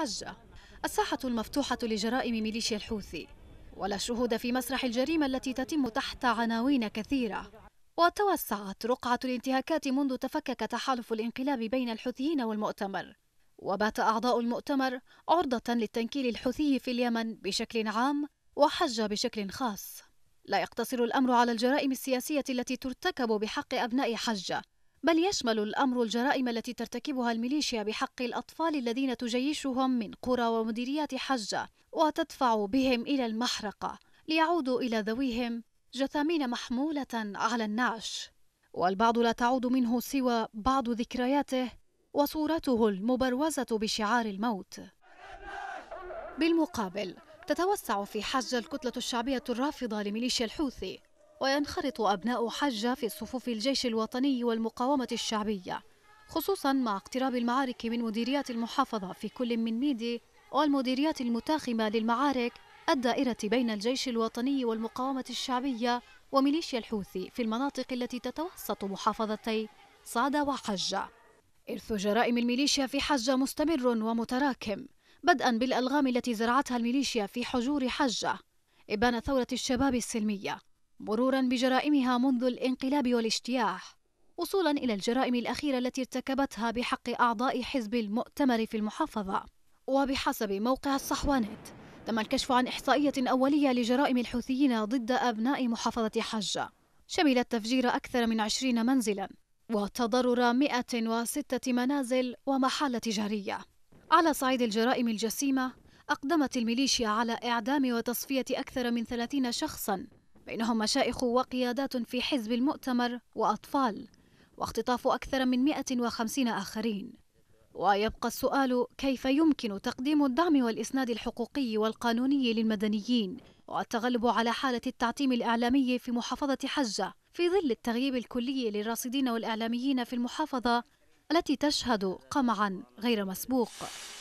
الحجة الساحة المفتوحة لجرائم ميليشيا الحوثي ولا شهود في مسرح الجريمة التي تتم تحت عناوين كثيرة وتوسعت رقعة الانتهاكات منذ تفكك تحالف الانقلاب بين الحوثيين والمؤتمر وبات أعضاء المؤتمر عرضة للتنكيل الحوثي في اليمن بشكل عام وحجة بشكل خاص لا يقتصر الأمر على الجرائم السياسية التي ترتكب بحق أبناء حجة بل يشمل الأمر الجرائم التي ترتكبها الميليشيا بحق الأطفال الذين تجيشهم من قرى ومديريات حجة وتدفع بهم إلى المحرقة ليعودوا إلى ذويهم جثامين محمولة على النعش والبعض لا تعود منه سوى بعض ذكرياته وصورته المبروزة بشعار الموت بالمقابل تتوسع في حجة الكتلة الشعبية الرافضة لميليشيا الحوثي وينخرط أبناء حجة في صفوف الجيش الوطني والمقاومة الشعبية خصوصا مع اقتراب المعارك من مديريات المحافظة في كل من ميدي والمديريات المتاخمة للمعارك الدائرة بين الجيش الوطني والمقاومة الشعبية وميليشيا الحوثي في المناطق التي تتوسط محافظتي صعدة وحجة إرث جرائم الميليشيا في حجة مستمر ومتراكم بدءا بالألغام التي زرعتها الميليشيا في حجور حجة إبان ثورة الشباب السلمية مرورا بجرائمها منذ الانقلاب والاجتياح وصولا الى الجرائم الاخيره التي ارتكبتها بحق اعضاء حزب المؤتمر في المحافظه وبحسب موقع الصحوانت تم الكشف عن احصائيه اوليه لجرائم الحوثيين ضد ابناء محافظه حجه شملت تفجير اكثر من عشرين منزلا وتضرر 106 منازل ومحال تجاريه على صعيد الجرائم الجسيمه اقدمت الميليشيا على اعدام وتصفيه اكثر من 30 شخصا بينهم مشائخ وقيادات في حزب المؤتمر وأطفال واختطاف أكثر من 150 آخرين ويبقى السؤال كيف يمكن تقديم الدعم والإسناد الحقوقي والقانوني للمدنيين والتغلب على حالة التعتيم الإعلامي في محافظة حجة في ظل التغييب الكلي للراصدين والإعلاميين في المحافظة التي تشهد قمعا غير مسبوق